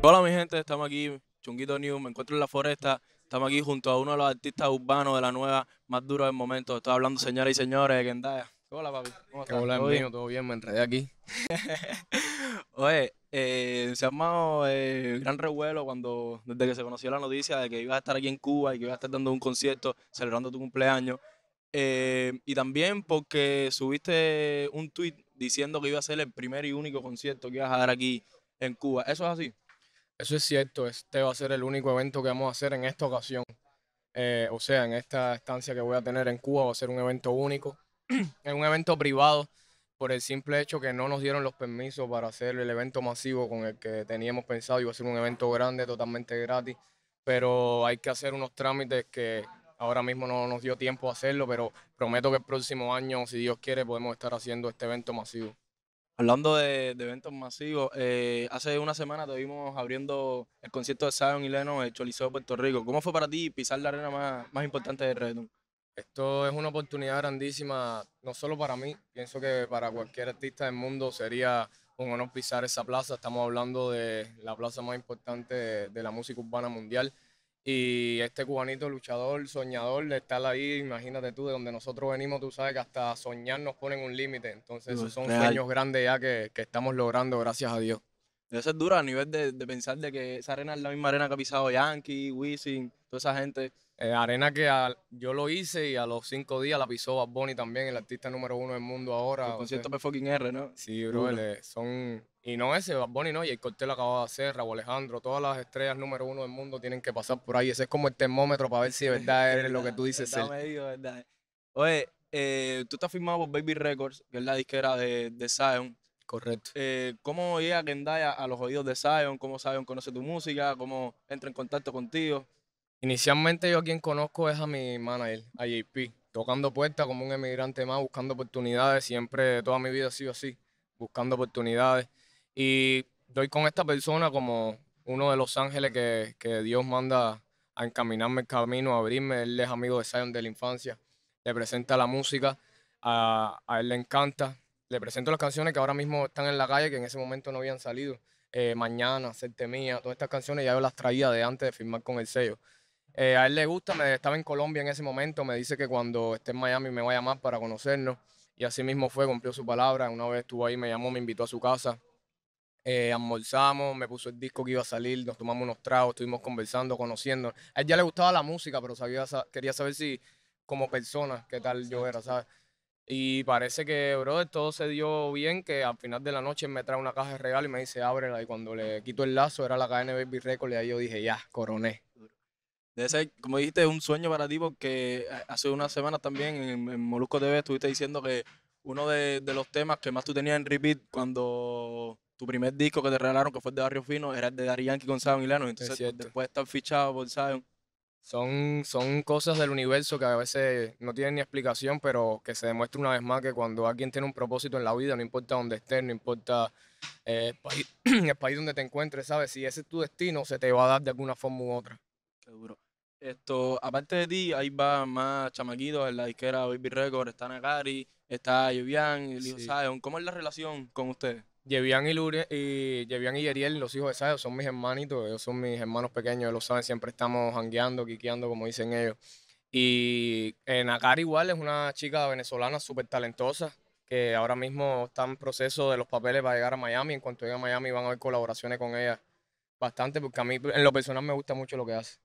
Hola mi gente, estamos aquí, Chunguito News, me encuentro en la foresta, estamos aquí junto a uno de los artistas urbanos de la nueva, más duro del momento, estoy hablando señoras y señores de Kendaya. Hola papi, ¿cómo estás? Hola ¿Todo bien? todo bien, me enredé aquí. Oye, eh, se ha armado eh, gran revuelo cuando, desde que se conoció la noticia de que ibas a estar aquí en Cuba y que ibas a estar dando un concierto celebrando tu cumpleaños. Eh, y también porque subiste un tweet diciendo que iba a ser el primer y único concierto que ibas a dar aquí en Cuba. ¿Eso es así? Eso es cierto, este va a ser el único evento que vamos a hacer en esta ocasión. Eh, o sea, en esta estancia que voy a tener en Cuba va a ser un evento único, es un evento privado por el simple hecho que no nos dieron los permisos para hacer el evento masivo con el que teníamos pensado. Iba a ser un evento grande, totalmente gratis, pero hay que hacer unos trámites que ahora mismo no nos dio tiempo a hacerlo, pero prometo que el próximo año, si Dios quiere, podemos estar haciendo este evento masivo. Hablando de, eventos masivos, eh, hace una semana estuvimos abriendo el concierto de Sion y Leno en el Choliseo de Puerto Rico. ¿Cómo fue para ti pisar la arena más, importante de Redon? Esto es una oportunidad grandísima, no solo para mí, pienso que para cualquier artista del mundo sería un honor pisar esa plaza. Estamos hablando de la plaza más importante de la música urbana mundial. Y este cubanito luchador, soñador, de estar ahí, imagínate tú, de donde nosotros venimos, tú sabes que hasta soñar nos ponen un límite. Entonces, esos son sueños grandes ya que, estamos logrando, gracias a Dios. eso es duro a nivel de, pensar de que esa arena es la misma arena que ha pisado Yankee, Wisin, toda esa gente. Eh, arena que yo lo hice y a los cinco días la pisó Bad Bunny también, el artista número uno del mundo ahora. concierto de fucking R, ¿no? Sí, bro, eh, son y no ese, Bonnie no, y el corte lo acaba de hacer, Raúl Alejandro, todas las estrellas número uno del mundo tienen que pasar por ahí. Ese es como el termómetro para ver si de verdad eres lo que tú dices ser. Medio, verdad. Oye, eh, tú estás firmado por Baby Records, que es la disquera de, Zion. Correcto. Eh, ¿Cómo llega Kendaya a los oídos de Zion? ¿Cómo Zion conoce tu música? ¿Cómo entra en contacto contigo? Inicialmente yo a quien conozco es a mi manager, a JP, tocando puertas como un emigrante más, buscando oportunidades. Siempre toda mi vida ha sido así, buscando oportunidades. Y doy con esta persona como uno de los ángeles que, Dios manda a encaminarme el camino, a abrirme. Él es amigo de Zion de la infancia. Le presenta la música, a, él le encanta. Le presento las canciones que ahora mismo están en la calle, que en ese momento no habían salido. Eh, Mañana, Serte Mía, todas estas canciones ya yo las traía de antes de firmar con el sello. Eh, a él le gusta, me, estaba en Colombia en ese momento, me dice que cuando esté en Miami me va a llamar para conocernos. Y así mismo fue, cumplió su palabra. Una vez estuvo ahí, me llamó, me invitó a su casa. Eh, almorzamos, me puso el disco que iba a salir, nos tomamos unos tragos, estuvimos conversando, conociendo. A él ya le gustaba la música, pero sabía, quería saber si, como persona, qué tal yo era, ¿sabes? Y parece que, brother, todo se dio bien, que al final de la noche me trae una caja de regalo y me dice, ábrela. Y cuando le quito el lazo, era la cadena Baby Records, y ahí yo dije, ya, coroné. Debe como dijiste, un sueño para ti, porque eh, hace unas semanas también en, Molusco TV estuviste diciendo que uno de los temas que más tú tenías en repeat cuando tu primer disco que te regalaron, que fue de Barrio Fino, era el de Dari Yankee con Zion Milano. Entonces, después de estar fichado por Zion. Son, son cosas del universo que a veces no tienen ni explicación, pero que se demuestra una vez más que cuando alguien tiene un propósito en la vida, no importa dónde estés, no importa eh, el, país, donde te encuentres, ¿sabes? Si ese es tu destino, se te va a dar de alguna forma u otra. Qué duro. Esto, aparte de ti, ahí va más chamaquitos en la disquera Baby Record, está Nagari, está Yovian, ¿Cómo es la relación con ustedes? Yevian y, y, y Yeriel, los hijos de Sayo, son mis hermanitos, ellos son mis hermanos pequeños, ellos lo saben, siempre estamos hangueando, quiqueando, como dicen ellos. Y eh, Nakari igual es una chica venezolana súper talentosa, que ahora mismo está en proceso de los papeles para llegar a Miami. En cuanto llegue a Miami van a haber colaboraciones con ella bastante, porque a mí en lo personal me gusta mucho lo que hace.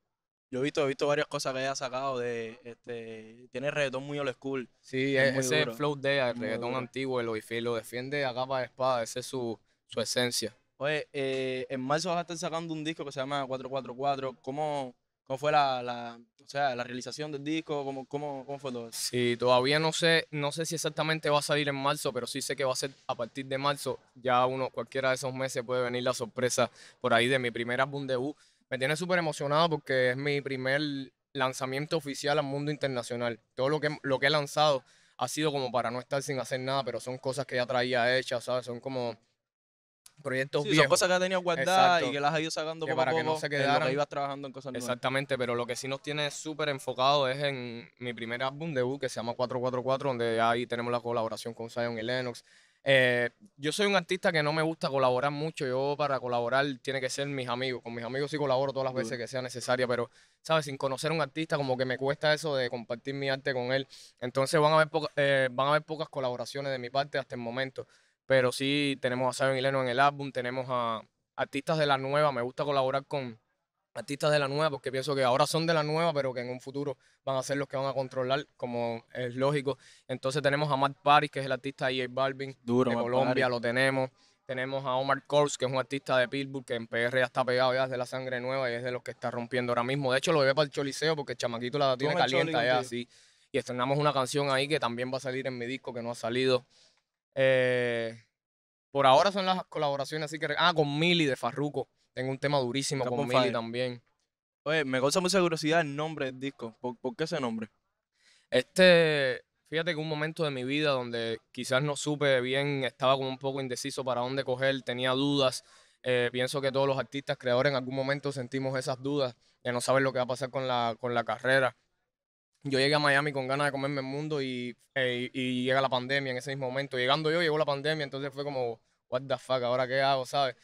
Yo he visto, he visto varias cosas que ella ha sacado de este tiene reggaetón muy old school. Sí, es eh, es, ese flow de el reggaetón antiguo, el lo defiende a capa de espada, esa es su, su esencia. Oye, eh, en marzo vas a estar sacando un disco que se llama 444. ¿Cómo, cómo fue la, la, o sea, la realización del disco? ¿Cómo, cómo, fue todo eso? Sí, todavía no sé, no sé si exactamente va a salir en marzo, pero sí sé que va a ser a partir de marzo. Ya uno, cualquiera de esos meses puede venir la sorpresa por ahí de mi primer álbum debut me tiene súper emocionado porque es mi primer lanzamiento oficial al mundo internacional. Todo lo que, lo que he lanzado ha sido como para no estar sin hacer nada, pero son cosas que ya traía hechas, ¿sabes? Son como proyectos sí, Son cosas que tenido guardadas y que las has ido sacando poco para a poco, que no se quedaran. que trabajando en cosas Exactamente, pero lo que sí nos tiene súper enfocado es en mi primer álbum debut que se llama 444, donde ahí tenemos la colaboración con Zion y Lennox. Eh, yo soy un artista que no me gusta colaborar mucho. Yo para colaborar tiene que ser mis amigos. Con mis amigos sí colaboro todas las veces que sea necesaria, pero, ¿sabes? Sin conocer a un artista como que me cuesta eso de compartir mi arte con él. Entonces van a haber, eh, van a haber pocas colaboraciones de mi parte hasta el momento. Pero sí tenemos a Saben y en el álbum, tenemos a artistas de la nueva. Me gusta colaborar con artistas de la nueva, porque pienso que ahora son de la nueva, pero que en un futuro van a ser los que van a controlar, como es lógico. Entonces tenemos a Matt Paris, que es el artista de J Balvin de Colombia, lo tenemos. Tenemos a Omar Kors, que es un artista de Pitbull que en PR ya está pegado ya es de la sangre nueva y es de los que está rompiendo ahora mismo. De hecho, lo llevé para el Choliseo porque el chamaquito la tiene caliente ya, así. Y estrenamos una canción ahí que también va a salir en mi disco, que no ha salido. Eh, por ahora son las colaboraciones, así que... Ah, con Mili de Farruco tengo un tema durísimo con Milly también. Oye, me causa mucha curiosidad el nombre del disco. ¿Por, qué ese nombre? Este, fíjate que un momento de mi vida donde quizás no supe bien, estaba como un poco indeciso para dónde coger, tenía dudas. Eh, pienso que todos los artistas, creadores, en algún momento sentimos esas dudas de no saber lo que va a pasar con la, con la carrera. Yo llegué a Miami con ganas de comerme el mundo y, eh, y llega la pandemia en ese mismo momento. Llegando yo, llegó la pandemia, entonces fue como, what the fuck, ¿ahora qué hago, sabes?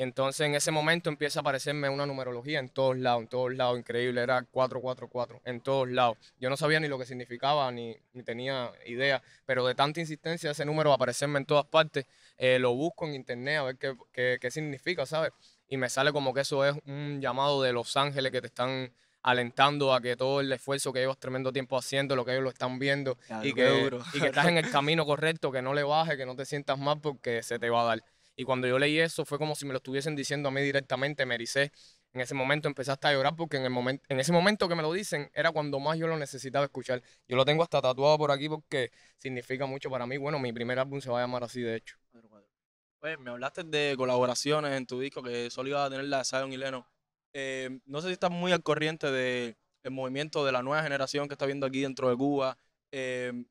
Y entonces en ese momento empieza a aparecerme una numerología en todos lados, en todos lados, increíble, era 444, en todos lados. Yo no sabía ni lo que significaba, ni, tenía idea, pero de tanta insistencia ese número aparecerme en todas partes, eh, lo busco en internet a ver qué, significa, ¿sabes? Y me sale como que eso es un llamado de los ángeles que te están alentando a que todo el esfuerzo que llevas tremendo tiempo haciendo, lo que ellos lo están viendo, y, que, y que estás en el camino correcto, que no le bajes, que no te sientas mal porque se te va a dar. Y cuando yo leí eso, fue como si me lo estuviesen diciendo a mí directamente, me En ese momento empecé hasta a llorar porque en, el momento, en ese momento que me lo dicen era cuando más yo lo necesitaba escuchar. Yo lo tengo hasta tatuado por aquí porque significa mucho para mí. Bueno, mi primer álbum se va a llamar así, de hecho. Pues me hablaste de colaboraciones en tu disco que solo iba a tener la de Zion y Leno. Em, no sé si estás muy al corriente del movimiento de la nueva generación que está viendo aquí dentro de Cuba. Em,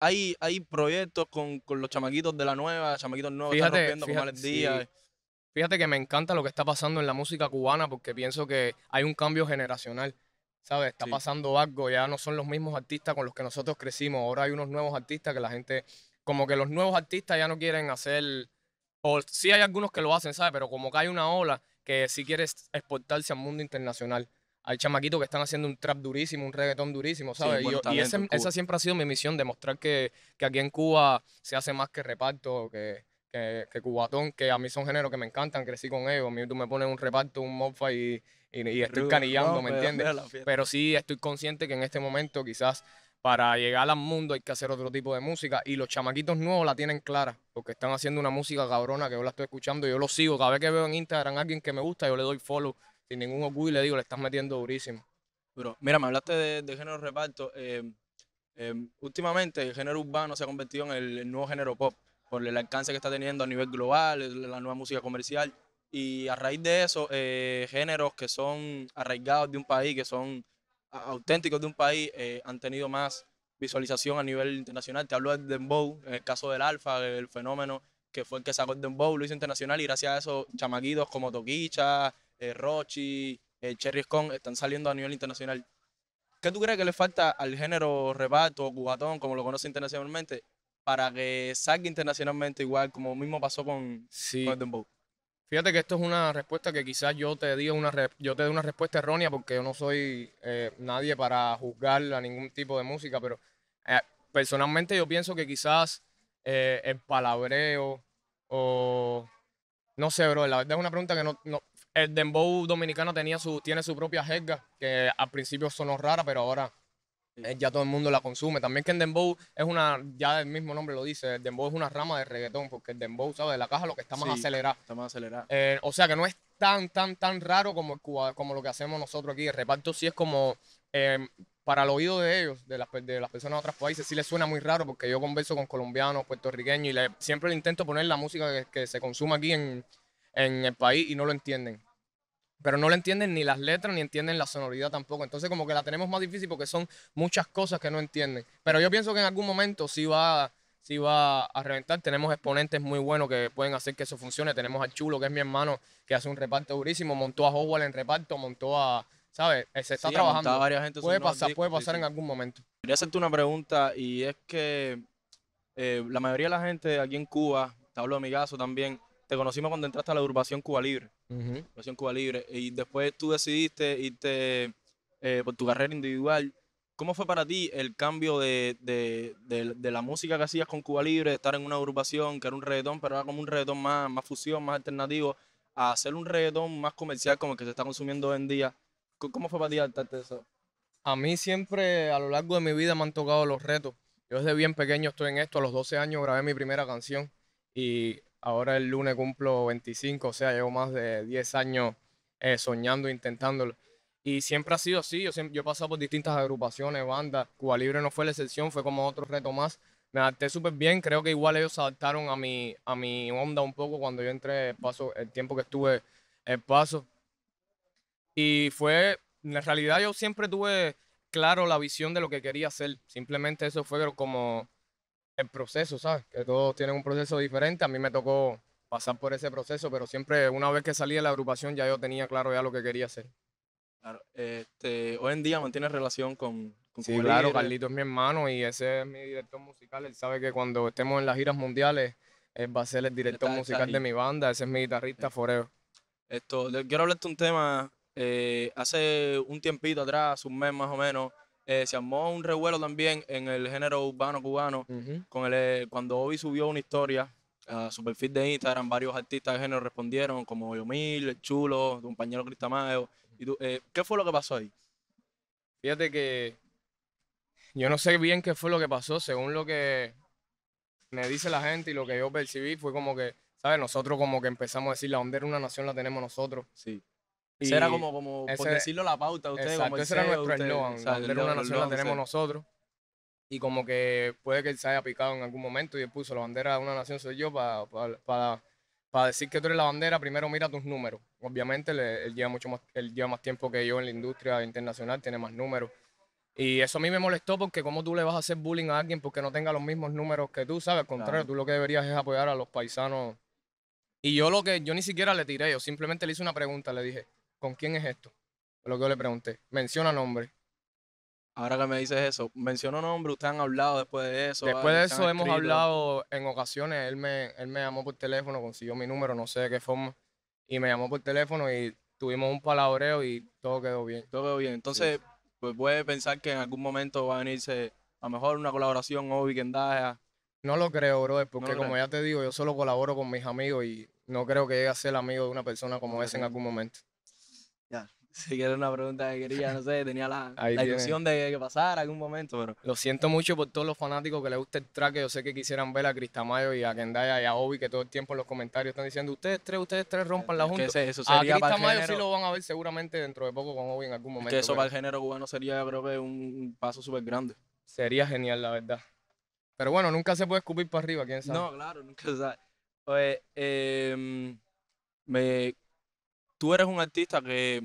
hay, proyectos con, con los chamaquitos de la nueva, chamaquitos nuevos, fíjate, están rompiendo con males Fíjate que me encanta lo que está pasando en la música cubana porque pienso que hay un cambio generacional. ¿Sabes? Está pasando algo, ya no son los mismos artistas con los que nosotros crecimos. Ahora hay unos nuevos artistas que la gente, como que los nuevos artistas ya no quieren hacer, o sí hay algunos que lo hacen, ¿sabes? Pero como que hay una ola que sí quiere exportarse al mundo internacional hay chamaquitos que están haciendo un trap durísimo, un reggaetón durísimo, ¿sabes? y, esa siempre ha sido mi misión, demostrar que, que, aquí en Cuba se hace más que reparto, que, que, cubatón, que a mí son géneros que me encantan, crecí con ellos. A mí tú me pones un reparto, un mofa y, estoy canillando, ¿me entiendes? Pero sí estoy consciente que en este momento quizás para llegar al mundo hay que hacer otro tipo de música y los chamaquitos nuevos la tienen clara porque están haciendo una música cabrona que yo la estoy escuchando, yo lo sigo, cada vez que veo en Instagram a alguien que me gusta, yo le doy follow sin ningún orgullo le digo, le estás metiendo durísimo. Pero mira, me hablaste de, género reparto. Eh, eh, últimamente el género urbano se ha convertido en el, nuevo género pop por el alcance que está teniendo a nivel global, la nueva música comercial. Y a raíz de eso, eh, géneros que son arraigados de un país, que son auténticos de un país, han tenido más visualización a nivel internacional. Te hablo de Dembow, en el caso del Alfa, el fenómeno que fue el que sacó el Dembow, lo hizo internacional, y gracias a eso, chamaquitos como Toquicha, eh, Rochi, eh, Cherry Scone, están saliendo a nivel internacional. ¿Qué tú crees que le falta al género reparto o cubatón, como lo conoce internacionalmente, para que salga internacionalmente igual, como mismo pasó con, sí. Fíjate que esto es una respuesta que quizás yo te diga una yo te dé una respuesta errónea porque yo no soy eh, nadie para juzgar a ningún tipo de música, pero personalmente yo pienso que quizás el palabreo o no sé, bro, la verdad es una pregunta que no, el dembow dominicano tenía su, tiene su propia jerga, que al principio sonó rara, pero ahora ya todo el mundo la consume. También que el dembow es una, ya el mismo nombre lo dice, el dembow es una rama de reggaetón, porque el dembow, ¿sabes? De la caja lo que está más sí, acelerado. Está más acelerado. Eh, o sea que no es tan, tan, tan raro como, como lo que hacemos nosotros aquí. El reparto sí es como... Em, para el oído de ellos, de las, personas de otros países, sí les suena muy raro porque yo converso con colombianos, puertorriqueños y le, siempre le intento poner la música que, se consume aquí en, el país y no lo entienden pero no le entienden ni las letras ni entienden la sonoridad tampoco. Entonces como que la tenemos más difícil porque son muchas cosas que no entienden. Pero yo pienso que en algún momento sí va, sí va a reventar. Tenemos exponentes muy buenos que pueden hacer que eso funcione. Tenemos a Chulo, que es mi hermano, que hace un reparto durísimo. Montó a Howard en reparto, montó a... ¿Sabes? Eh, se está trabajando. puede pasar, puede pasar en algún momento. Quería hacerte una pregunta y es que eh, la mayoría de la gente aquí en Cuba, te hablo de mi caso también, te conocimos cuando entraste a la agrupación Cuba Libre. Cuba Y después tú decidiste irte eh, por tu carrera individual. ¿Cómo fue para ti el cambio de, de, de, la música que hacías con Cuba Libre, de estar en una agrupación que era un reggaetón, pero era como un reggaetón más, más fusión, más alternativo, a hacer un reggaetón más comercial como el que se está consumiendo hoy en día? ¿Cómo fue para ti adaptarte eso? A mí siempre, a lo largo de mi vida, me han tocado los retos. Yo desde bien pequeño estoy en esto. A los 12 años grabé mi primera canción y Ahora el lunes cumplo 25, o sea, llevo más de 10 años eh, soñando, intentándolo. Y siempre ha sido así, yo, siempre, he pasado por distintas agrupaciones, bandas, Cuba Libre no fue la excepción, fue como otro reto más. Me adapté súper bien, creo que igual ellos se adaptaron a mi, a mi onda un poco cuando yo entré, el, paso, el tiempo que estuve en paso. Y fue, en realidad yo siempre tuve claro la visión de lo que quería hacer, simplemente eso fue como el proceso, ¿sabes? Que todos tienen un proceso diferente. A mí me tocó pasar por ese proceso, pero siempre una vez que salí de la agrupación ya yo tenía claro ya lo que quería hacer. Claro. Este, hoy en día mantienes relación con... con sí, claro, Carlito es mi hermano y ese es mi director musical. Él sabe que cuando estemos en las giras mundiales, él va a ser el director musical de mi banda. Ese es mi guitarrista forever. Eh, foreo. Esto, quiero hablarte un tema. Eh, hace un tiempito atrás, un mes más o menos, eh, se armó un revuelo también en el género urbano cubano eh, cuando Obi subió una historia a su perfil de Instagram. Varios artistas de género respondieron, como Yomil, Chulo, tu compañero Cristamayo. Eh, ¿Qué fue lo que pasó ahí? Fíjate que yo no sé bien qué fue lo que pasó. Según lo que me dice la gente y lo que yo percibí, fue como que, ¿sabes? Nosotros como que empezamos a decir, la onda era una nación, la tenemos nosotros. Sí. Y era como, como por decirlo, la pauta de ustedes. Exacto, como era nuestro eslogan. O una nación la tenemos nosotros. Y como que puede que él se haya picado en algún momento y él puso la bandera de una nación soy yo para, para, para, decir que tú eres la bandera, primero mira tus números. Obviamente él, lleva mucho más, él lleva más tiempo que yo en la industria internacional, tiene más números. Y eso a mí me molestó porque cómo tú le vas a hacer bullying a alguien porque no tenga los mismos números que tú, ¿sabes? Al contrario, tú lo que deberías es apoyar a los paisanos. Y yo lo que, yo ni siquiera le tiré, yo simplemente le hice una pregunta, le dije, ¿con quién es esto? Lo que yo le pregunté. Menciona nombre. Ahora que me dices eso, menciona nombre, ustedes han hablado después de eso. Después de eso hemos hablado en ocasiones, él me, él me llamó por teléfono, consiguió mi número, no sé de qué forma, y me llamó por teléfono y tuvimos un palabreo y todo quedó bien. Todo quedó bien. Entonces, pues puede pensar que en algún momento va a venirse a lo mejor una colaboración o Vikendaja. No lo creo, bro. porque como ya te digo, yo solo colaboro con mis amigos y no creo que llegue a ser amigo de una persona como esa en algún momento. Ya, si era una pregunta que quería, no sé, tenía la, la ilusión de que pasara algún momento, pero... Lo siento mucho por todos los fanáticos que les gusta el track, yo sé que quisieran ver a Cristamayo y a Kendaya y a Obi, que todo el tiempo en los comentarios están diciendo, ustedes tres, ustedes tres rompan la junta. eso sería a Cristamayo sí lo van a ver seguramente dentro de poco con Obi en algún momento. que eso para el género cubano sería, creo que, un paso súper grande. Sería genial, la verdad. Pero bueno, nunca se puede escupir para arriba, quién sabe. No, claro, nunca se sabe. Oye, pues, eh, em, me tú eres un artista que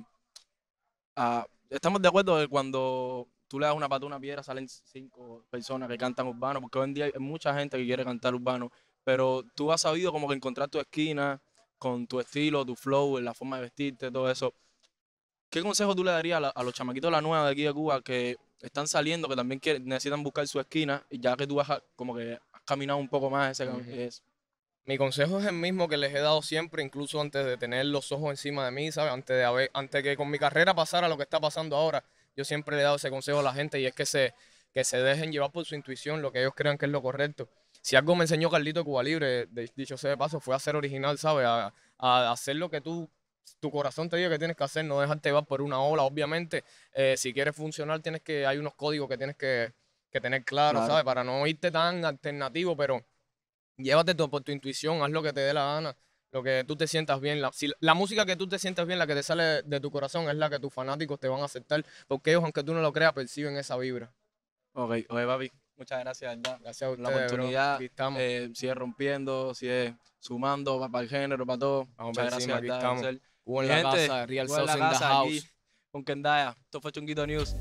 ah, estamos de acuerdo que cuando tú le das una pata a una piedra salen cinco personas que cantan urbano, porque hoy en día hay mucha gente que quiere cantar urbano, pero tú has sabido como que encontrar tu esquina con tu estilo, tu flow, la forma de vestirte, todo eso. ¿Qué consejo tú le darías a, los chamaquitos de la nueva de aquí de Cuba que están saliendo, que también necesitan buscar su esquina, y ya que tú has como que has caminado un poco más ese, uh mi consejo es el mismo que les he dado siempre, incluso antes de tener los ojos encima de mí, ¿sabes? Antes de antes que con mi carrera pasara lo que está pasando ahora, yo siempre le he dado ese consejo a la gente y es que se, que se dejen llevar por su intuición, lo que ellos crean que es lo correcto. Si algo me enseñó Carlito Cuba Libre, de, dicho sea de paso, fue a ser original, ¿sabes? A, hacer lo que tú, tu corazón te diga que tienes que hacer, no dejarte llevar por una ola, obviamente. Eh, si quieres funcionar, tienes que, hay unos códigos que tienes que, tener claros, ¿sabes? Para no irte tan alternativo, pero llévate todo por tu intuición, haz lo que te dé la gana, lo que tú te sientas bien. La, música que tú te sientas bien, la que te sale de tu corazón, es la que tus fanáticos te van a aceptar, porque ellos, aunque tú no lo creas, perciben esa vibra. Ok, oye, papi, muchas gracias, ¿verdad? Gracias a ustedes, La oportunidad, Aquí estamos. Eh, sigue rompiendo, sigue sumando para, el género, para todo. muchas gracias, Aquí estamos. Hubo en la casa, Real Sauce in the house. con Kendaya, esto fue Chunguito News.